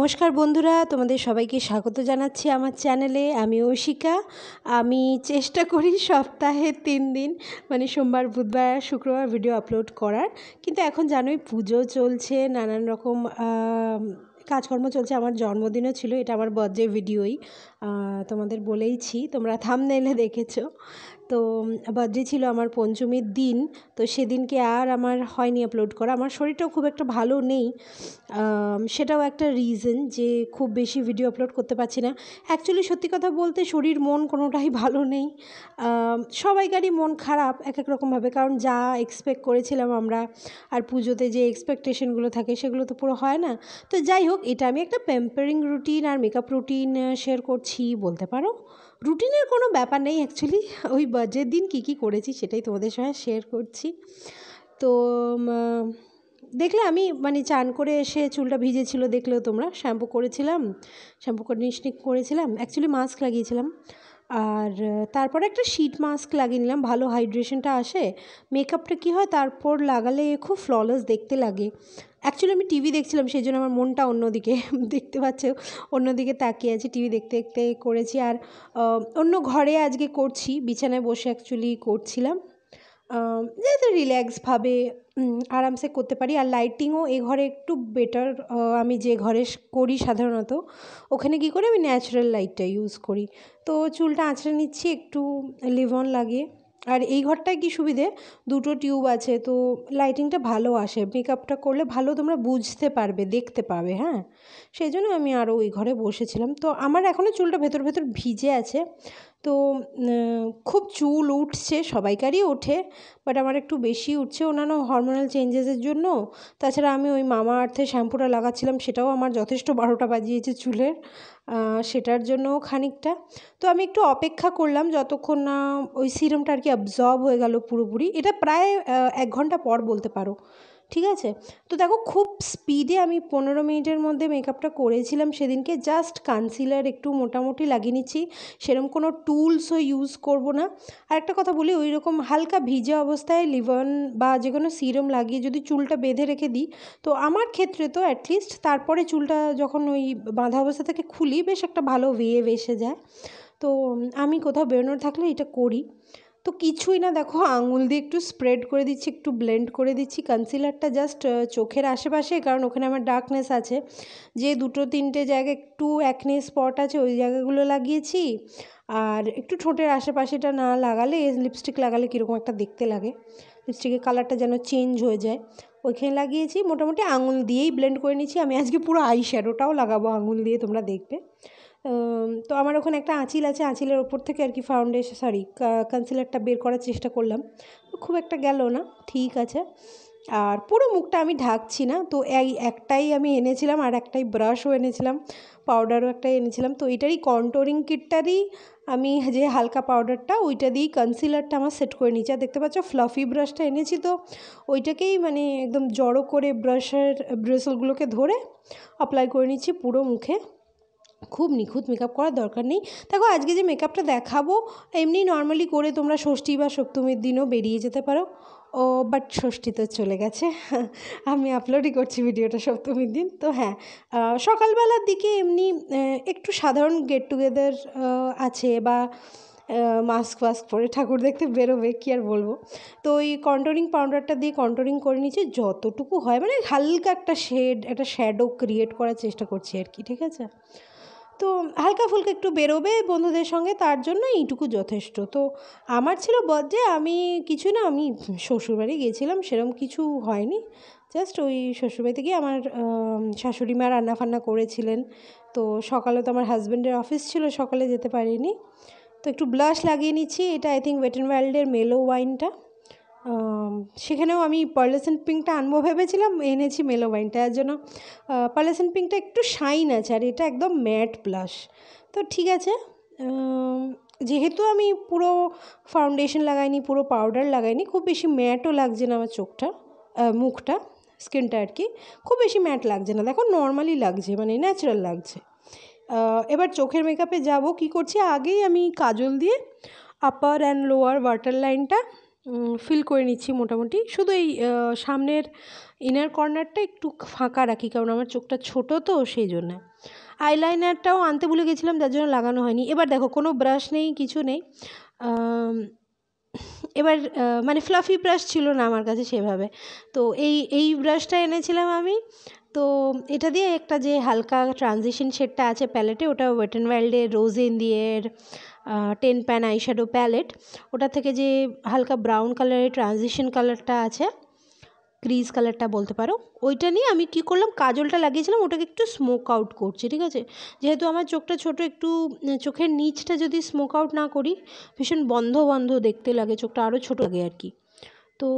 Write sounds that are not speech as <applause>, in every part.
নমস্কার বন্ধুরা তোমাদের সবাইকে স্বাগত জানাচ্ছি আমার চ্যানেলে আমি ঐশিকা আমি চেষ্টা করি সপ্তাহে তিন দিন মানে সোমবার বুধবার শুক্রবার ভিডিও আপলোড করার কিন্তু এখন জানোই পুজো চলছে নানান রকম কাজকর্ম চলছে আমার জন্মদিনও ছিল এটা আমার বার্থডে ভিডিওই তোমাদের বলেইছি তোমরা থামনেইলে দেখেছো তো বার্থডে ছিল আমার পঞ্চমীর দিন তো সেদিনকে আর আমার হয়নি আপলোড করা আমার শরীরটাও খুব একটা ভালো নেই সেটাও একটা রিজন যে খুব বেশি ভিডিও আপলোড করতে পারছি না অ্যাকচুয়ালি সত্যি কথা বলতে শরীর মন কোনোটাই <laughs> ভালো নেই সবাইকারই মন খারাপ এক এক রকমভাবে কারণ যা এক্সপেক্ট করেছিলাম আমরা আর পুজোতে যে এক্সপেকটেশনগুলো থাকে সেগুলো তো পুরো হয় না তো যাই হোক এটা আমি একটা প্যাম্পারিং রুটিন আর মেকআপ রুটিন শেয়ার করছি বলতে পারো রুটিনের কোনো ব্যাপার নেই অ্যাকচুয়ালি ওই বাজের দিন কী কী করেছি সেটাই তোমাদের সঙ্গে শেয়ার করছি তো দেখলে আমি মানে চান করে এসে চুলটা ভিজেছিল দেখলেও তোমরা শ্যাম্পু করেছিলাম শ্যাম্পু কন্ডিশনিং করেছিলাম অ্যাকচুয়ালি মাস্ক লাগিয়েছিলাম আর তারপরে একটা শিট মাস্ক লাগিয়ে নিলাম ভালো হাইড্রেশনটা আসে মেকআপটা কী হয় তারপর লাগালে খুব ফ্ললেস দেখতে লাগে অ্যাকচুয়ালি আমি টিভি দেখছিলাম সেই জন্য আমার মনটা অন্যদিকে <laughs> দেখতে পাচ্ছ অন্যদিকে তাকিয়ে আছি টিভি দেখতে দেখতে করেছি আর অন্য ঘরে আজকে করছি বিছানায় বসে অ্যাকচুয়ালি করছিলাম যাতে রিল্যাক্সভাবে আরামসে করতে পারি আর লাইটিংও এ ঘরে একটু বেটার আমি যে ঘরে করি সাধারণত ওখানে কী করি আমি ন্যাচারাল লাইটটা ইউজ করি তো চুলটা আঁচড়ে নিচ্ছি একটু লিভন লাগে আর এই ঘরটায় কী সুবিধে দুটো টিউব আছে তো লাইটিংটা ভালো আসে মেকআপটা করলে ভালো তোমরা বুঝতে পারবে দেখতে পাবে হ্যাঁ সেই জন্য আমি আরও ওই ঘরে বসেছিলাম তো আমার এখনও চুলটা ভেতর ভেতর ভিজে আছে তো খুব চুল উঠছে সবাইকারই ওঠে বাট আমার একটু বেশি উঠছে অন্যান্য হরমোনাল চেঞ্জেসের জন্য তাছাড়া আমি ওই মামা আর্থের শ্যাম্পুটা লাগাচ্ছিলাম সেটাও আমার যথেষ্ট বারোটা বাজিয়েছে চুলের সেটার জন্যও খানিকটা তো আমি একটু অপেক্ষা করলাম যতক্ষণ না ওই সিরামটা আর কি অ্যাবজর্ব হয়ে গেল পুরোপুরি এটা প্রায় এক ঘন্টা পর বলতে পারো ঠিক আছে তো দেখো খুব স্পিডে আমি পনেরো মিনিটের মধ্যে মেকআপটা করেছিলাম সেদিনকে জাস্ট কানসিলার একটু মোটামুটি লাগিয়ে নিচ্ছি সেরকম কোনো টুলসও ইউজ করব না আর একটা কথা বলি ওই রকম হালকা ভিজে অবস্থায় লিভন বা যে কোনো সিরম লাগিয়ে যদি চুলটা বেঁধে রেখে দিই তো আমার ক্ষেত্রে তো অ্যাটলিস্ট তারপরে চুলটা যখন ওই বাঁধা অবস্থা থেকে খুলি বেশ একটা ভালো ওয়েভ এসে যায় তো আমি কোথাও বেরোনোর থাকলে এটা করি তো কিছুই না দেখো আঙুল দিয়ে একটু স্প্রেড করে দিচ্ছি একটু ব্লেন্ড করে দিচ্ছি কনসিলারটা জাস্ট চোখের আশেপাশে কারণ ওখানে আমার ডার্কনেস আছে যে দুটো তিনটে জায়গায় একটু একনে স্পট আছে ওই জায়গাগুলো লাগিয়েছি আর একটু ঠোঁটের আশেপাশেটা না লাগালে লিপস্টিক লাগালে কীরকম একটা দেখতে লাগে লিপস্টিকের কালারটা যেন চেঞ্জ হয়ে যায় ওইখানে লাগিয়েছি মোটামুটি আঙুল দিয়েই ব্লেন্ড করে নিয়েছি আমি আজকে পুরো আই শ্যাডোটাও লাগাবো আঙুল দিয়ে তোমরা দেখবে তো আমার ওখানে একটা আঁচিল আছে আঁচিলের ওপর থেকে আর কি ফাউন্ডেশন সরি কনসিলারটা বের করার চেষ্টা করলাম খুব একটা গেল না ঠিক আছে আর পুরো মুখটা আমি ঢাকছি না তো এই একটাই আমি এনেছিলাম আর একটাই ব্রাশও এনেছিলাম পাউডারও একটাই এনেছিলাম তো এটারই কন্টোরিং কিটটারই আমি যে হালকা পাউডারটা ওইটা দিয়েই কনসিলারটা আমার সেট করে নিয়েছি আর দেখতে পাচ্ছ ফ্লাফি ব্রাশটা এনেছি তো ওইটাকেই মানে একদম জড়ো করে ব্রাশের ব্রেসলগুলোকে ধরে অ্যাপ্লাই করে নিচ্ছি পুরো মুখে খুব নিখুঁত মেকআপ করার দরকার নেই দেখো আজকে যে মেকআপটা দেখাবো এমনি নর্মালি করে তোমরা ষষ্ঠী বা সপ্তমীর দিনও বেরিয়ে যেতে পারো ও বাট ষষ্ঠী তো চলে গেছে <laughs> আমি আপলোডই করছি ভিডিওটা সপ্তমীর দিন তো হ্যাঁ সকালবেলার দিকে এমনি একটু সাধারণ গেট টুগেদার আছে বা মাস্ক ফাস্ক পরে ঠাকুর দেখতে বেরোবে কী আর বলবো তো ওই কন্টোরিং পাউডারটা দিয়ে কন্টোরিং করে নিচ্ছে যতটুকু হয় মানে হালকা একটা শেড একটা শ্যাডো ক্রিয়েট করার চেষ্টা করছি আর কি ঠিক আছে তো হালকা ফুলকা একটু বেরোবে বন্ধুদের সঙ্গে তার জন্য এইটুকু যথেষ্ট তো আমার ছিল বার্থডে আমি কিছু না আমি শ্বশুরবাড়ি গিয়েছিলাম সেরকম কিছু হয়নি জাস্ট ওই শ্বশুরবাড়িতে গিয়ে আমার শাশুড়ি মা রান্না ফান্না করেছিলেন তো সকালে তো আমার হাজব্যান্ডের অফিস ছিল সকালে যেতে পারিনি তো একটু ব্লাশ লাগিয়ে নিচ্ছি এটা আই থিঙ্ক ওয়েটেন ওয়াইল্ডের মেলো ওয়াইনটা সেখানেও আমি পার্লেসেন পিঙ্কটা আনবো ভেবেছিলাম এনেছি মেলো ওয়াইনটা এর জন্য পার্লেসেন পিঙ্কটা একটু শাইন আছে আর এটা একদম ম্যাট প্লাস তো ঠিক আছে যেহেতু আমি পুরো ফাউন্ডেশন লাগাইনি পুরো পাউডার লাগাইনি খুব বেশি ম্যাটও লাগছে না আমার চোখটা মুখটা স্কিনটা আর কি খুব বেশি ম্যাট লাগছে না দেখো নর্মালি লাগছে মানে ন্যাচারাল লাগছে এবার চোখের মেকআপে যাব কি করছি আগেই আমি কাজল দিয়ে আপার অ্যান্ড লোয়ার ওয়াটার লাইনটা ফিল করে নিচ্ছি মোটামুটি শুধু এই সামনের ইনার কর্নারটা একটু ফাঁকা রাখি কারণ আমার চোখটা ছোট তো সেই জন্য আইলাইনারটাও আনতে ভুলে গেছিলাম যার জন্য লাগানো হয়নি এবার দেখো কোনো ব্রাশ নেই কিছু নেই এবার মানে ফ্লাফি ব্রাশ ছিল না আমার কাছে সেভাবে তো এই এই ব্রাশটা এনেছিলাম আমি তো এটা দিয়ে একটা যে হালকা ট্রানজিশন শেডটা আছে প্যালেটে ওটা ওয়েট অ্যান্ড ওয়াইল্ডের rose in the air ten pan eyeshadow palette ওটা থেকে যে হালকা ব্রাউন কালারের ট্রানজিশন কালারটা আছে ক্রিজ কালারটা বলতে পারো ওইটা নিয়ে আমি কি করলাম কাজলটা লাগিয়েছিলাম ওটাকে একটু স্মোক আউট করছি ঠিক আছে যেহেতু আমার চোখটা ছোট একটু চোখের নিচটা যদি স্মোক আউট না করি ভীষণ বন্ধ বন্ধ দেখতে লাগে চোখটা আরও ছোট লাগে আর কি তো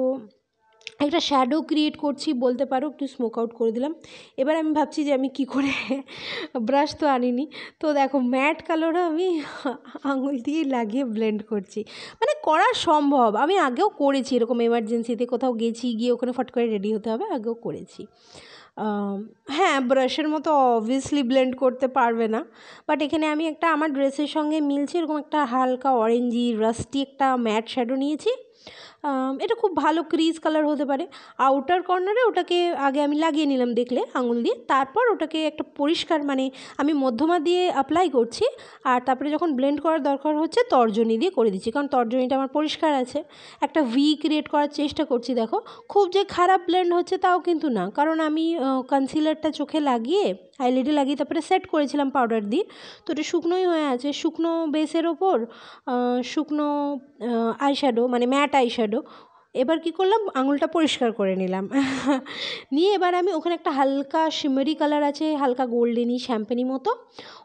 একটা শ্যাডো ক্রিয়েট করছি বলতে পারো একটু স্মোক আউট করে দিলাম এবার আমি ভাবছি যে আমি কি করে ব্রাশ <laughs> তো আনিনি তো দেখো ম্যাট কালারও আমি আঙুল দিয়ে লাগিয়ে ব্লেন্ড করছি মানে করা সম্ভব আমি আগেও করেছি এরকম এমার্জেন্সিতে কোথাও গেছি গিয়ে ওখানে ফট করে রেডি হতে হবে আগেও করেছি হ্যাঁ ব্রাশের মতো অবভিয়াসলি ব্লেন্ড করতে পারবে না বাট এখানে আমি একটা আমার ড্রেসের সঙ্গে মিলছে এরকম একটা হালকা অরেঞ্জি রাস্টি একটা ম্যাট শ্যাডো নিয়েছি এটা খুব ভালো ক্রিজ কালার হতে পারে আউটার কর্নারে ওটাকে আগে আমি লাগিয়ে নিলাম দেখলে আঙুল দিয়ে তারপর ওটাকে একটা পরিষ্কার মানে আমি মধ্যমা দিয়ে অ্যাপ্লাই করছি আর তারপরে যখন ব্লেন্ড করার দরকার হচ্ছে তর্জনী দিয়ে করে দিচ্ছি কারণ তর্জনীটা আমার পরিষ্কার আছে একটা ভি ক্রিয়েট করার চেষ্টা করছি দেখো খুব যে খারাপ ব্লেন্ড হচ্ছে তাও কিন্তু না কারণ আমি কনসিলারটা চোখে লাগিয়ে আইলিডি লাগিয়ে তারপরে সেট করেছিলাম পাউডার দিয়ে তো ওটা শুকনোই হয়ে আছে শুকনো বেসের ওপর শুকনো আইশ্যাডো মানে ম্যাট ফ্ল্যাট আইশ্যাডো এবার কী করলাম আঙুলটা পরিষ্কার করে নিলাম <laughs> নিয়ে এবার আমি ওখানে একটা হালকা শিমেরি কালার আছে হালকা গোল্ডেনি শ্যাম্পেনি মতো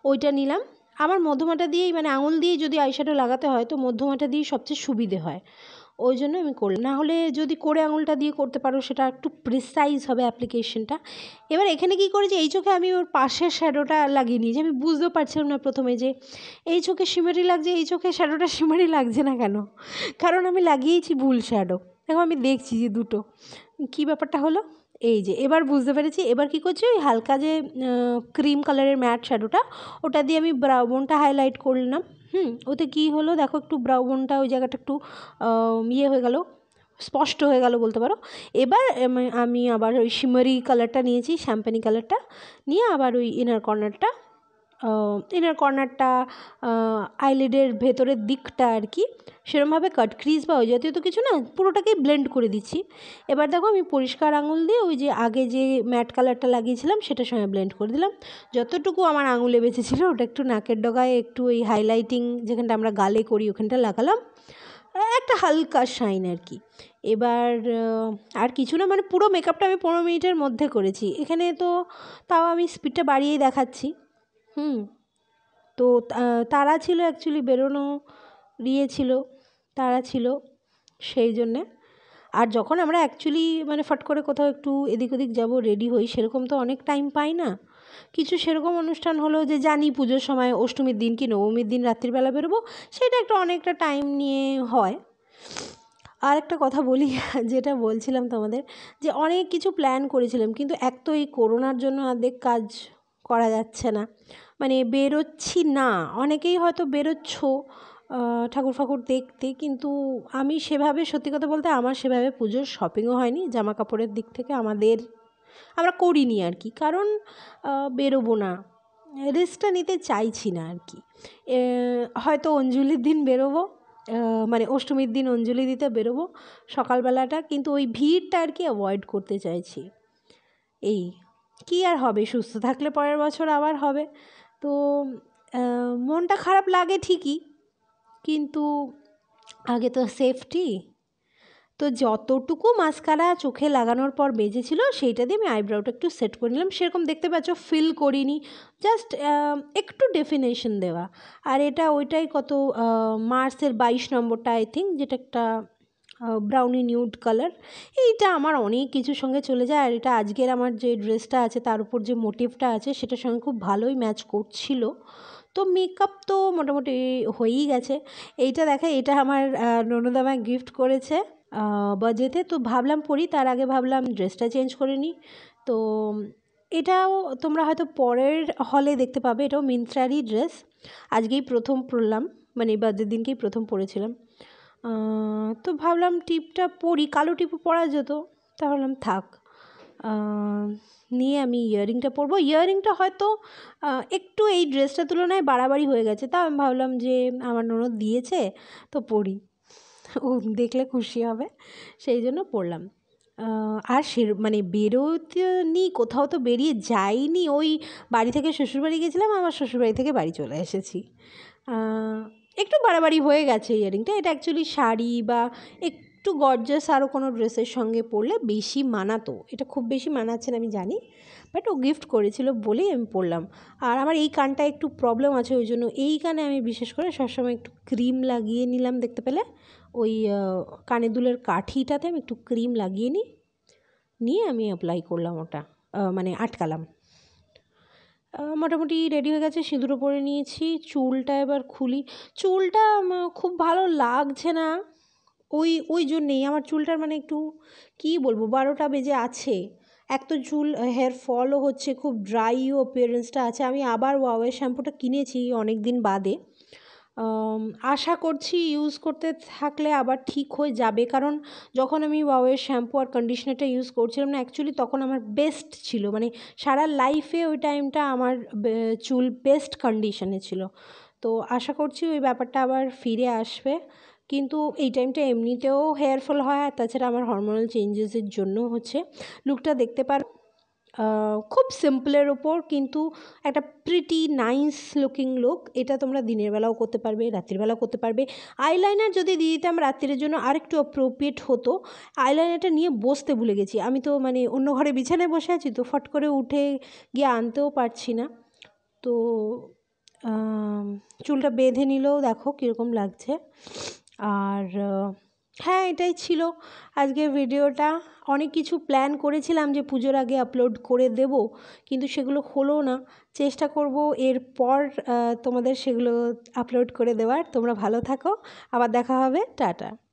ওইটা নিলাম আমার মধ্যমাটা দিয়েই মানে আঙুল দিয়ে যদি আইশ্যাডো লাগাতে হয় তো মধ্যমাটা দিয়েই সবচেয়ে সুবিধে হয় ওই জন্য আমি করলাম নাহলে যদি করে আঙুলটা দিয়ে করতে পারো সেটা একটু প্রিসাইজ হবে অ্যাপ্লিকেশনটা এবার এখানে কি করেছি এই চোখে আমি ওর পাশের শ্যাডোটা লাগিয়ে নিয়েছি আমি বুঝতেও পারছিলাম না প্রথমে যে এই চোখে সিমারি লাগছে এই চোখে শ্যাডোটা সিমারি <laughs> লাগছে না কেন কারণ আমি লাগিয়েছি ভুল শ্যাডো দেখো আমি দেখছি যে দুটো কি ব্যাপারটা হলো এই যে এবার বুঝতে পেরেছি এবার কি করছি ওই হালকা যে ক্রিম কালারের ম্যাট শ্যাডোটা ওটা দিয়ে আমি ব্রাউনটা হাইলাইট করলাম হুম ওতে কী হলো দেখো একটু ব্রাউনটা ওই জায়গাটা একটু ইয়ে হয়ে গেল স্পষ্ট হয়ে গেল বলতে পারো এবার আমি আবার ওই শিমারি কালারটা নিয়েছি শ্যাম্পেনি কালারটা নিয়ে আবার ওই ইনার কর্নারটা ইনার কর্নারটা আইলিডের ভেতরের দিকটা আর কি সেরমভাবে কাট ক্রিজ বা ওই জাতীয় তো কিছু না পুরোটাকেই ব্লেন্ড করে দিচ্ছি এবার দেখো আমি পরিষ্কার আঙুল দিয়ে ওই যে আগে যে ম্যাট কালারটা লাগিয়েছিলাম সেটার সঙ্গে ব্লেন্ড করে দিলাম যতটুকু আমার আঙুলে বেঁচেছিল ওটা একটু নাকের ডগায় একটু ওই হাইলাইটিং যেখানটা আমরা গালে করি ওখানটা লাগালাম একটা হালকা শাইন আর কি এবার আর কিছু না মানে পুরো মেকআপটা আমি পনেরো মিনিটের মধ্যে করেছি এখানে তো তাও আমি স্পিডটা বাড়িয়েই দেখাচ্ছি হুম তো তারা ছিল অ্যাকচুয়ালি বেরোনো ইয়ে ছিল তারা ছিল সেই জন্যে আর যখন আমরা অ্যাকচুয়ালি মানে ফট করে কোথাও একটু এদিক ওদিক যাব রেডি হই সেরকম তো অনেক টাইম পাই না কিছু সেরকম অনুষ্ঠান হলো যে জানি পুজোর সময় অষ্টমীর দিন কি নবমীর দিন রাত্রিবেলা বেরোবো সেটা একটা অনেকটা টাইম নিয়ে হয় আর একটা কথা বলি যেটা বলছিলাম তোমাদের যে অনেক কিছু প্ল্যান করেছিলাম কিন্তু এক তো এই করোনার জন্য অর্ধেক কাজ করা যাচ্ছে না মানে বেরোচ্ছি না অনেকেই হয়তো বেরোচ্ছ ঠাকুর ফাকুর দেখতে কিন্তু আমি সেভাবে সত্যি কথা বলতে আমার সেভাবে পুজোর শপিংও হয়নি জামা কাপড়ের দিক থেকে আমাদের আমরা করিনি আর কি কারণ বেরোবো না রিস্কটা নিতে চাইছি না আর কি হয়তো অঞ্জলির দিন বেরোবো মানে অষ্টমীর দিন অঞ্জলি দিতে বেরোবো সকালবেলাটা কিন্তু ওই ভিড়টা আর কি অ্যাভয়েড করতে চাইছি এই কি আর হবে সুস্থ থাকলে পরের বছর আবার হবে তো মনটা খারাপ লাগে ঠিকই কিন্তু আগে তো সেফটি তো যতটুকু মাস্কারা চোখে লাগানোর পর বেজেছিল সেইটা দিয়ে আমি আইব্রাউটা একটু সেট করে নিলাম সেরকম দেখতে পাচ্ছ ফিল করিনি জাস্ট একটু ডেফিনেশন দেওয়া আর এটা ওইটাই কত মার্চের বাইশ নম্বরটা আই থিঙ্ক যেটা একটা ব্রাউনি নিউড কালার এইটা আমার অনেক কিছু সঙ্গে চলে যায় আর এটা আজকের আমার যে ড্রেসটা আছে তার উপর যে মোটিভটা আছে সেটার সঙ্গে খুব ভালোই ম্যাচ করছিল তো মেকআপ তো মোটামুটি হয়েই গেছে এইটা দেখা এটা আমার ননদামায় গিফট করেছে বাজেতে তো ভাবলাম পরি তার আগে ভাবলাম ড্রেসটা চেঞ্জ করে নিই তো এটাও তোমরা হয়তো পরের হলে দেখতে পাবে এটাও মিন্ত্রারই ড্রেস আজকেই প্রথম পরলাম মানে বার্থডের দিনকেই প্রথম পরেছিলাম তো ভাবলাম টিপটা পরি কালো টিপও পরা যেত তা ভাবলাম থাক নিয়ে আমি ইয়াররিংটা পরবো ইয়াররিংটা হয়তো একটু এই ড্রেসটার তুলনায় বাড়াবাড়ি হয়ে গেছে তা আমি ভাবলাম যে আমার ননদ দিয়েছে তো পরি ও দেখলে খুশি হবে সেই জন্য পরলাম আর সে মানে বেরোতে নি কোথাও তো বেরিয়ে যাইনি ওই বাড়ি থেকে শ্বশুরবাড়ি গেছিলাম আমার শ্বশুরবাড়ি থেকে বাড়ি চলে এসেছি একটু বাড়াবাড়ি হয়ে গেছে ইয়ারিংটা এটা অ্যাকচুয়ালি শাড়ি বা একটু গর্জাস আরও কোনো ড্রেসের সঙ্গে পরলে বেশি মানাতো এটা খুব বেশি মানাচ্ছে আমি জানি বাট ও গিফট করেছিল বলেই আমি পরলাম আর আমার এই কানটা একটু প্রবলেম আছে ওই জন্য এই কানে আমি বিশেষ করে সবসময় একটু ক্রিম লাগিয়ে নিলাম দেখতে পেলে ওই কানে দুলের কাঠিটাতে আমি একটু ক্রিম লাগিয়ে নিই নিয়ে আমি অ্যাপ্লাই করলাম ওটা মানে আটকালাম মোটামুটি রেডি হয়ে গেছে সিঁদুরও পরে নিয়েছি চুলটা এবার খুলি চুলটা খুব ভালো লাগছে না ওই ওই জন্যেই আমার চুলটার মানে একটু কী বলবো বারোটা বেজে আছে এক তো চুল হেয়ার ফলও হচ্ছে খুব ড্রাইও পেরেন্সটা আছে আমি আবার ওয়াওয়ের শ্যাম্পুটা কিনেছি অনেক দিন বাদে আশা করছি ইউজ করতে থাকলে আবার ঠিক হয়ে যাবে কারণ যখন আমি ওয়াওয়ের শ্যাম্পু আর কন্ডিশনারটা ইউজ করছিলাম না অ্যাকচুয়ালি তখন আমার বেস্ট ছিল মানে সারা লাইফে ওই টাইমটা আমার চুল বেস্ট কন্ডিশনে ছিল তো আশা করছি ওই ব্যাপারটা আবার ফিরে আসবে কিন্তু এই টাইমটা এমনিতেও হেয়ারফল হয় আর তাছাড়া আমার হরমোনাল চেঞ্জেসের জন্য হচ্ছে লুকটা দেখতে পার খুব সিম্পলের ওপর কিন্তু একটা প্রিটি নাইস লুকিং লুক এটা তোমরা দিনের বেলাও করতে পারবে রাত্রিবেলাও করতে পারবে আইলাইনার যদি দিয়ে দিতাম রাত্রির জন্য আরেকটু অ্যাপ্রোপ্রিয়েট হতো আইলাইনারটা নিয়ে বসতে ভুলে গেছি আমি তো মানে অন্য ঘরে বিছানায় বসে আছি তো ফট করে উঠে গিয়ে আনতেও পারছি না তো চুলটা বেঁধে নিলেও দেখো কীরকম লাগছে আর হ্যাঁ এটাই ছিল আজকে ভিডিওটা অনেক কিছু প্ল্যান করেছিলাম যে পুজোর আগে আপলোড করে দেব কিন্তু সেগুলো হলো না চেষ্টা করব এরপর তোমাদের সেগুলো আপলোড করে দেওয়ার তোমরা ভালো থাকো আবার দেখা হবে টাটা